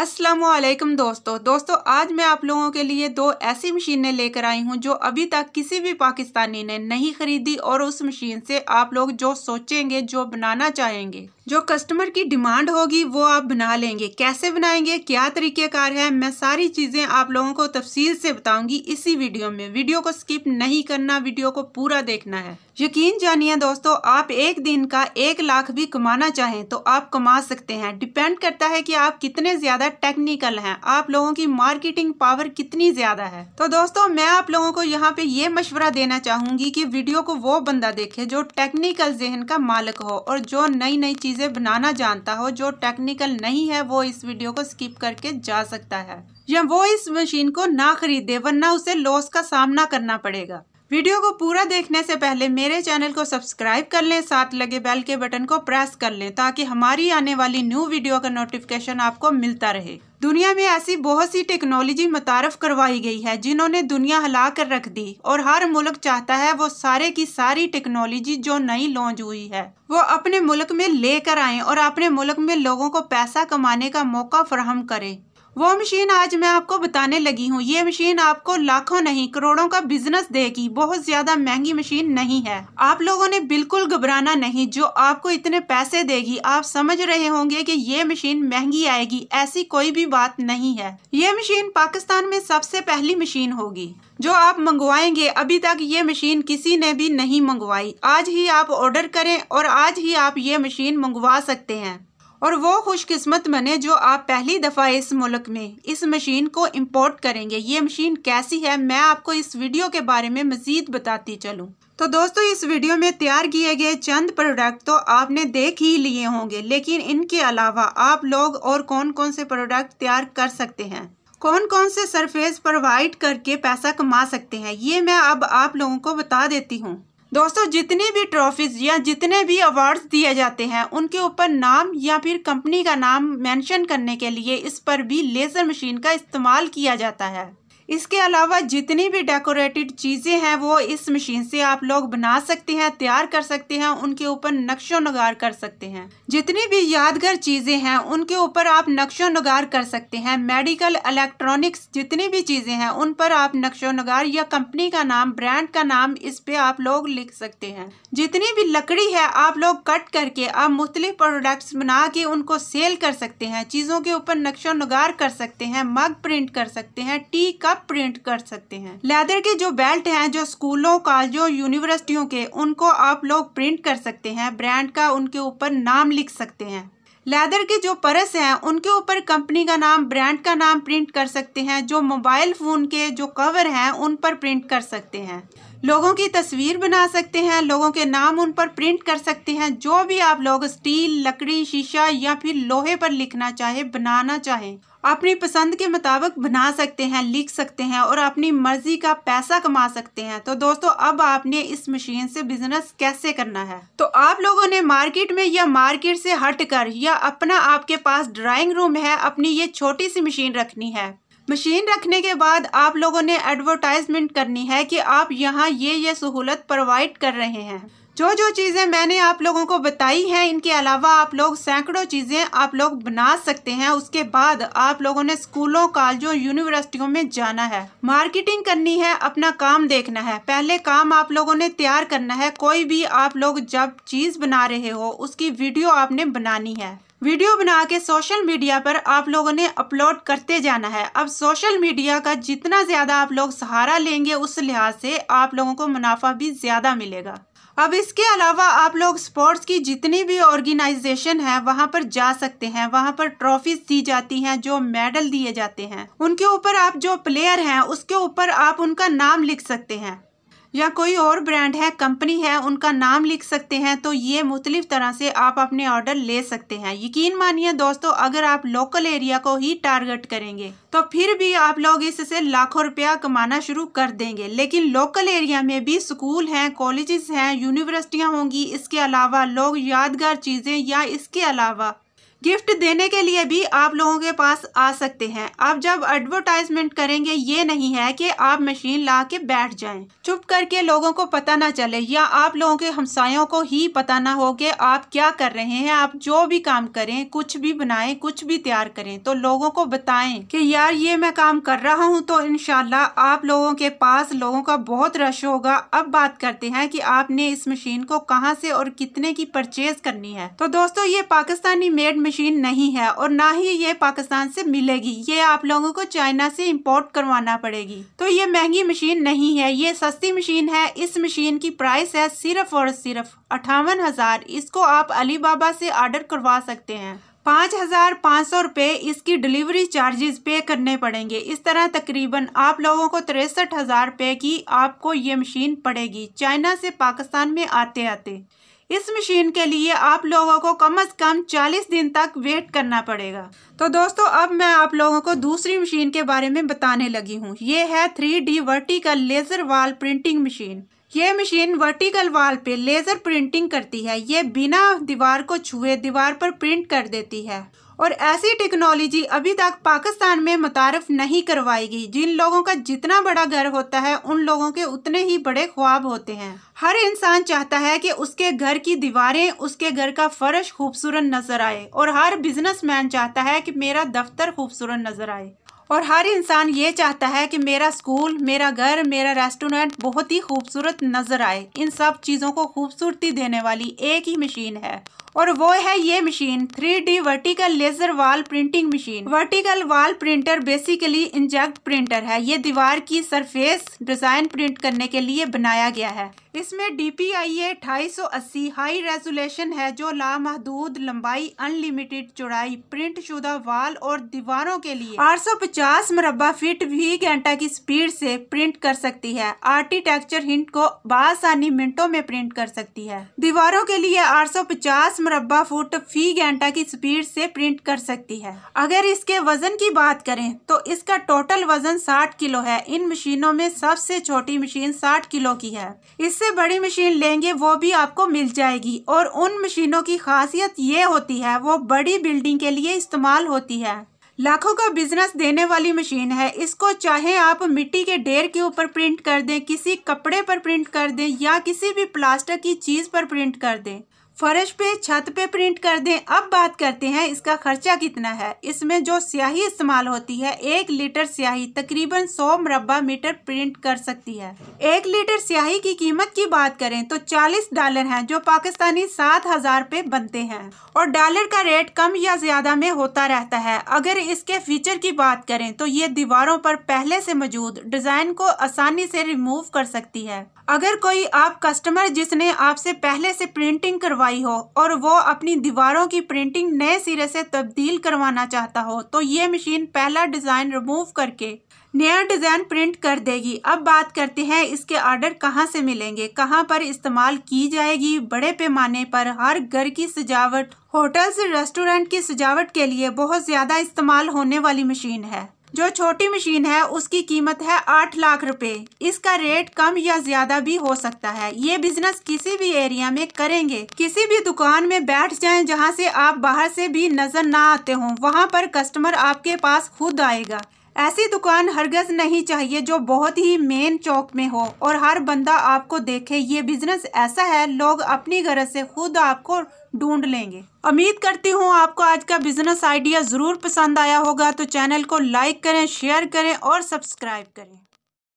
असलकम दोस्तों दोस्तों आज मैं आप लोगों के लिए दो ऐसी मशीनें लेकर आई हूं जो अभी तक किसी भी पाकिस्तानी ने नहीं ख़रीदी और उस मशीन से आप लोग जो सोचेंगे जो बनाना चाहेंगे जो कस्टमर की डिमांड होगी वो आप बना लेंगे कैसे बनाएंगे क्या तरीक़ेकार है मैं सारी चीज़ें आप लोगों को तफसील से बताऊंगी इसी वीडियो में वीडियो को स्किप नहीं करना वीडियो को पूरा देखना है यकीन जानिए दोस्तों आप एक दिन का एक लाख भी कमाना चाहें तो आप कमा सकते हैं डिपेंड करता है कि आप कितने ज़्यादा टेक्निकल हैं आप लोगों की मार्केटिंग पावर कितनी ज़्यादा है तो दोस्तों मैं आप लोगों को यहाँ पे ये मशवरा देना चाहूँगी कि वीडियो को वो बंदा देखे जो टेक्निकल जहन का मालिक हो और जो नई नई चीज़ चीज़ें बनाना जानता हो जो टेक्निकल नहीं है वो इस वीडियो को स्किप करके जा सकता है या वो इस मशीन को ना खरीदे वरना उसे लॉस का सामना करना पड़ेगा वीडियो को पूरा देखने से पहले मेरे चैनल को सब्सक्राइब कर लें साथ लगे बेल के बटन को प्रेस कर लें ताकि हमारी आने वाली न्यू वीडियो का नोटिफिकेशन आपको मिलता रहे दुनिया में ऐसी बहुत सी टेक्नोलॉजी मुतारफ करवाई गई है जिन्होंने दुनिया हिला कर रख दी और हर मुल्क चाहता है वो सारे की सारी टेक्नोलॉजी जो नई लॉन्च हुई है वो अपने मुल्क में लेकर आए और अपने मुल्क में लोगों को पैसा कमाने का मौका फ्राहम करें वो मशीन आज मैं आपको बताने लगी हूँ ये मशीन आपको लाखों नहीं करोड़ों का बिजनेस देगी बहुत ज़्यादा महंगी मशीन नहीं है आप लोगों ने बिल्कुल घबराना नहीं जो आपको इतने पैसे देगी आप समझ रहे होंगे कि ये मशीन महंगी आएगी ऐसी कोई भी बात नहीं है ये मशीन पाकिस्तान में सबसे पहली मशीन होगी जो आप मंगवाएंगे अभी तक ये मशीन किसी ने भी नहीं मंगवाई आज ही आप ऑर्डर करें और आज ही आप ये मशीन मंगवा सकते हैं और वो खुशकिस्मत बने जो आप पहली दफ़ा इस मुल्क में इस मशीन को इंपोर्ट करेंगे ये मशीन कैसी है मैं आपको इस वीडियो के बारे में मज़ीद बताती चलूँ तो दोस्तों इस वीडियो में तैयार किए गए चंद प्रोडक्ट तो आपने देख ही लिए होंगे लेकिन इनके अलावा आप लोग और कौन कौन से प्रोडक्ट तैयार कर सकते हैं कौन कौन से सरफेस प्रोवाइड करके पैसा कमा सकते हैं ये मैं अब आप लोगों को बता देती हूँ दोस्तों जितनी भी ट्रॉफीज़ या जितने भी अवार्ड्स दिए जाते हैं उनके ऊपर नाम या फिर कंपनी का नाम मेंशन करने के लिए इस पर भी लेज़र मशीन का इस्तेमाल किया जाता है इसके अलावा जितनी भी डेकोरेटेड चीज़ें हैं वो इस मशीन से आप लोग बना सकते हैं तैयार कर सकते हैं उनके ऊपर नक्शो नगार कर सकते हैं जितनी भी यादगार चीज़ें हैं उनके ऊपर आप नक्शो नगार कर सकते हैं मेडिकल इलेक्ट्रॉनिक्स जितनी भी चीज़ें हैं उन पर आप नक्शो नगार या कंपनी का नाम ब्रांड का नाम इस पर आप लोग लिख सकते हैं जितनी भी लकड़ी है आप लोग कट करके आप मुख्तलिफ प्रोडक्ट्स बना के उनको सेल कर सकते हैं चीज़ों के ऊपर नक्शो नगार कर सकते हैं मग प्रिंट कर सकते हैं टी कप आप प्रिंट कर सकते हैं लेदर के जो बेल्ट हैं जो स्कूलों कॉलेजों यूनिवर्सिटियों के उनको आप लोग प्रिंट कर सकते हैं ब्रांड का उनके ऊपर नाम लिख सकते हैं लेदर के जो परस हैं उनके ऊपर कंपनी का नाम ब्रांड का नाम प्रिंट कर सकते हैं जो मोबाइल फ़ोन के जो कवर हैं उन पर प्रिंट कर सकते हैं लोगों की तस्वीर बना सकते हैं लोगों के नाम उन पर प्रिंट कर सकते हैं जो भी आप लोग स्टील लकड़ी शीशा या फिर लोहे पर लिखना चाहे बनाना चाहे अपनी पसंद के मुताबिक बना सकते हैं लिख सकते हैं और अपनी मर्ज़ी का पैसा कमा सकते हैं तो दोस्तों अब आपने इस मशीन से बिजनेस कैसे करना है तो आप लोगों ने मार्केट में या मार्केट से हट कर या अपना आपके पास ड्राइंग रूम है अपनी ये छोटी सी मशीन रखनी है मशीन रखने के बाद आप लोगों ने एडवर्टाइजमेंट करनी है कि आप यहाँ ये ये सहूलत प्रोवाइड कर रहे हैं जो जो चीज़ें मैंने आप लोगों को बताई हैं इनके अलावा आप लोग सैकड़ों चीज़ें आप लोग बना सकते हैं उसके बाद आप लोगों ने स्कूलों कॉलेजों यूनिवर्सिटियों में जाना है मार्केटिंग करनी है अपना काम देखना है पहले काम आप लोगों ने तैयार करना है कोई भी आप लोग जब चीज़ बना रहे हो उसकी वीडियो आपने बनानी है वीडियो बना के सोशल मीडिया पर आप लोगों ने अपलोड करते जाना है अब सोशल मीडिया का जितना ज़्यादा आप लोग सहारा लेंगे उस लिहाज से आप लोगों को मुनाफा भी ज़्यादा मिलेगा अब इसके अलावा आप लोग स्पोर्ट्स की जितनी भी ऑर्गेनाइजेशन है वहाँ पर जा सकते हैं वहाँ पर ट्रॉफीज दी जाती हैं जो मेडल दिए जाते हैं उनके ऊपर आप जो प्लेयर हैं उसके ऊपर आप उनका नाम लिख सकते हैं या कोई और ब्रांड है कंपनी है उनका नाम लिख सकते हैं तो ये मुख्तलिफ तरह से आप अपने ऑर्डर ले सकते हैं यकीन मानिए दोस्तों अगर आप लोकल एरिया को ही टारगेट करेंगे तो फिर भी आप लोग इससे लाखों रुपया कमाना शुरू कर देंगे लेकिन लोकल एरिया में भी स्कूल हैं कॉलेजेस हैं यूनिवर्सिटियां होंगी इसके अलावा लोग यादगार चीज़ें या इसके अलावा गिफ्ट देने के लिए भी आप लोगों के पास आ सकते हैं आप जब एडवर्टाइजमेंट करेंगे ये नहीं है कि आप मशीन ला के बैठ जाएं चुप करके लोगों को पता ना चले या आप लोगों के हमसायों को ही पता ना हो कि आप क्या कर रहे हैं आप जो भी काम करें कुछ भी बनाएं कुछ भी तैयार करें तो लोगों को बताएं कि यार ये मैं काम कर रहा हूँ तो इनशाला आप लोगों के पास लोगों का बहुत रश होगा अब बात करते हैं की आपने इस मशीन को कहाँ से और कितने की परचेज करनी है तो दोस्तों ये पाकिस्तानी मेड मशीन नहीं है और ना ही ये पाकिस्तान से मिलेगी ये आप लोगों को चाइना से इम्पोर्ट करवाना पड़ेगी तो ये महंगी मशीन नहीं है ये सस्ती मशीन है इस मशीन की प्राइस है सिर्फ और सिर्फ अठावन हज़ार इसको आप अली बाबा से ऑर्डर करवा सकते हैं पाँच हज़ार पाँच सौ रुपये इसकी डिलीवरी चार्जेस पे करने पड़ेंगे इस तरह तकरीबन आप लोगों को तिरसठ हज़ार रुपये की आपको ये मशीन पड़ेगी चाइना से पाकिस्तान में आते आते इस मशीन के लिए आप लोगों को कम अज़ कम 40 दिन तक वेट करना पड़ेगा तो दोस्तों अब मैं आप लोगों को दूसरी मशीन के बारे में बताने लगी हूँ ये है three D vertical laser wall printing machine ये मशीन वर्टिकल वाल पे लेज़र प्रिंटिंग करती है ये बिना दीवार को छुए दीवार पर प्रिंट कर देती है और ऐसी टेक्नोलॉजी अभी तक पाकिस्तान में मुतारफ़ नहीं करवाई गई जिन लोगों का जितना बड़ा घर होता है उन लोगों के उतने ही बड़े ख्वाब होते हैं हर इंसान चाहता है कि उसके घर की दीवारें उसके घर का फर्श खूबसूरत नजर आए और हर बिजनेसमैन चाहता है कि मेरा दफ्तर खूबसूरत नजर आए और हर इंसान ये चाहता है कि मेरा स्कूल मेरा घर मेरा रेस्टोरेंट बहुत ही खूबसूरत नज़र आए इन सब चीज़ों को खूबसूरती देने वाली एक ही मशीन है और वो है ये machine three D vertical laser wall printing machine vertical wall printer basically inject printer है ये दीवार की सरफेस डिजाइन प्रिंट करने के लिए बनाया गया है इसमें डी पी आई ए अठाई सौ अस्सी हाई रेजोलेशन है जो लामहदूद लंबाई अनलिमिटेड चौड़ाई प्रिंट शुदा वाल और दीवारों के लिए आठ सौ पचास मरबा फीट भी घंटा की स्पीड से प्रिंट कर सकती है आर्किटेक्चर हिंट को बासानी मिनटों में प्रिंट कर सकती है दीवारों के लिए आठ सौ पचास मुरबा फुट फी घंटा की स्पीड से प्रिंट कर सकती है अगर इसके वजन की बात करें तो इसका टोटल वजन 60 किलो है इन मशीनों में सबसे छोटी मशीन 60 किलो की है इससे बड़ी मशीन लेंगे वो भी आपको मिल जाएगी और उन मशीनों की खासियत ये होती है वो बड़ी बिल्डिंग के लिए इस्तेमाल होती है लाखों का बिजनेस देने वाली मशीन है इसको चाहे आप मिट्टी के ढेर के ऊपर प्रिंट कर दें किसी कपड़े पर प्रिंट कर दें या किसी भी प्लास्टिक की चीज़ पर प्रिंट कर दें फर्श पे छत पे प्रिंट कर दें अब बात करते हैं इसका खर्चा कितना है इसमें जो स्याही इस्तेमाल होती है एक लीटर स्याही तकरीबन सौ मरबा मीटर प्रिंट कर सकती है एक लीटर स्याही की कीमत की बात करें तो चालीस डॉलर है जो पाकिस्तानी सात हजार पे बनते हैं और डॉलर का रेट कम या ज्यादा में होता रहता है अगर इसके फीचर की बात करें तो ये दीवारों पर पहले से मौजूद डिजाइन को आसानी से रिमूव कर सकती है अगर कोई आप कस्टमर जिसने आपसे पहले से प्रिंटिंग करवाई हो और वो अपनी दीवारों की प्रिंटिंग नए सिरे से तब्दील करवाना चाहता हो तो ये मशीन पहला डिज़ाइन रिमूव करके नया डिज़ाइन प्रिंट कर देगी अब बात करते हैं इसके आर्डर कहाँ से मिलेंगे कहाँ पर इस्तेमाल की जाएगी बड़े पैमाने पर हर घर की सजावट होटल्स रेस्टोरेंट की सजावट के लिए बहुत ज़्यादा इस्तेमाल होने वाली मशीन है जो छोटी मशीन है उसकी कीमत है आठ लाख रुपए इसका रेट कम या ज्यादा भी हो सकता है ये बिजनेस किसी भी एरिया में करेंगे किसी भी दुकान में बैठ जाएं जहां से आप बाहर से भी नजर ना आते हो वहां पर कस्टमर आपके पास खुद आएगा ऐसी दुकान हरगज नहीं चाहिए जो बहुत ही मेन चौक में हो और हर बंदा आपको देखे ये बिजनेस ऐसा है लोग अपनी गरज से खुद आपको ढूंढ लेंगे उम्मीद करती हूँ आपको आज का बिजनेस आइडिया ज़रूर पसंद आया होगा तो चैनल को लाइक करें शेयर करें और सब्सक्राइब करें